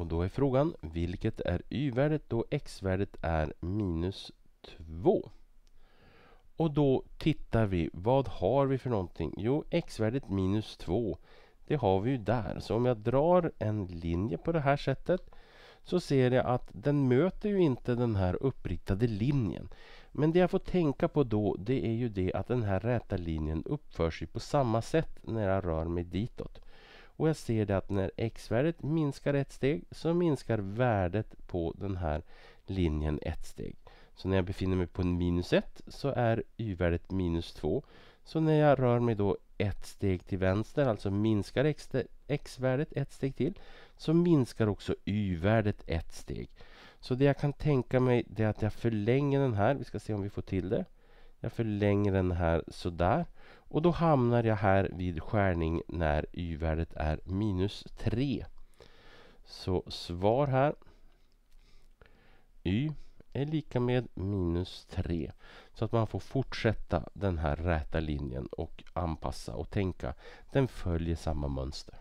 Och då är frågan vilket är y-värdet då x-värdet är minus 2? Och då tittar vi, vad har vi för någonting? Jo, x-värdet minus 2, det har vi ju där. Så om jag drar en linje på det här sättet så ser jag att den möter ju inte den här uppritade linjen. Men det jag får tänka på då, det är ju det att den här räta linjen uppför sig på samma sätt när jag rör mig ditåt och jag ser det att när x-värdet minskar ett steg så minskar värdet på den här linjen ett steg. Så när jag befinner mig på minus 1 så är y-värdet minus 2. Så när jag rör mig då ett steg till vänster, alltså minskar x-värdet ett steg till, så minskar också y-värdet ett steg. Så det jag kan tänka mig det är att jag förlänger den här, vi ska se om vi får till det. Jag förlänger den här sådär. Och då hamnar jag här vid skärning när y-värdet är minus 3. Så svar här. Y är lika med minus 3. Så att man får fortsätta den här räta linjen och anpassa och tänka. Den följer samma mönster.